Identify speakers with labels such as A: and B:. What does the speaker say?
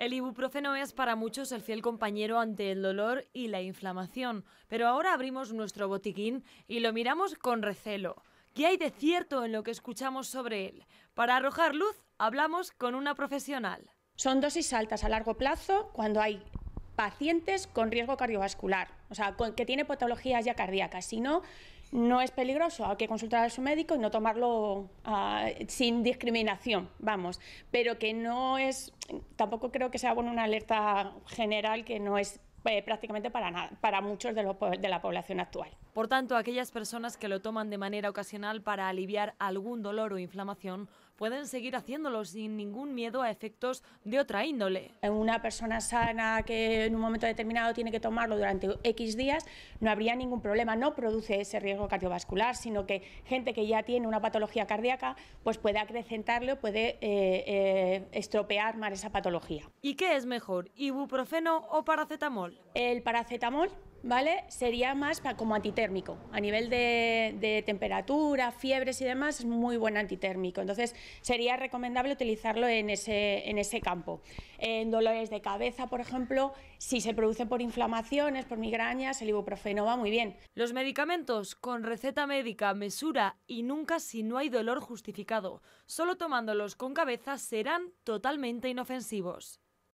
A: El ibuprofeno es para muchos el fiel compañero ante el dolor y la inflamación, pero ahora abrimos nuestro botiquín y lo miramos con recelo. ¿Qué hay de cierto en lo que escuchamos sobre él? Para arrojar luz, hablamos con una profesional.
B: Son dosis altas a largo plazo cuando hay pacientes con riesgo cardiovascular, o sea, que tiene patologías ya cardíacas, si no es peligroso, hay que consultar a su médico y no tomarlo ah, sin discriminación, vamos, pero que no es, tampoco creo que sea bueno una alerta general que no es eh, prácticamente para nada, para muchos de, de la población actual.
A: Por tanto, aquellas personas que lo toman de manera ocasional para aliviar algún dolor o inflamación pueden seguir haciéndolo sin ningún miedo a efectos
B: de otra índole. Una persona sana que en un momento determinado tiene que tomarlo durante X días, no habría ningún problema, no produce ese riesgo cardiovascular, sino que gente que ya tiene una patología cardíaca, pues puede acrecentarlo, puede eh, eh, estropear más esa patología.
A: ¿Y qué es mejor, ibuprofeno o paracetamol? El paracetamol
B: ¿vale? Sería más para, como antitérmico. A nivel de, temperatura, fiebres y demás, es muy buen antitérmico. Entonces, sería recomendable utilizarlo en ese, en ese campo. En dolores de cabeza, por ejemplo, si se produce por inflamaciones, por migrañas, el ibuprofeno va muy bien. Los medicamentos con receta médica, mesura y nunca
A: si no hay dolor justificado. Solo tomándolos con cabeza serán totalmente inofensivos.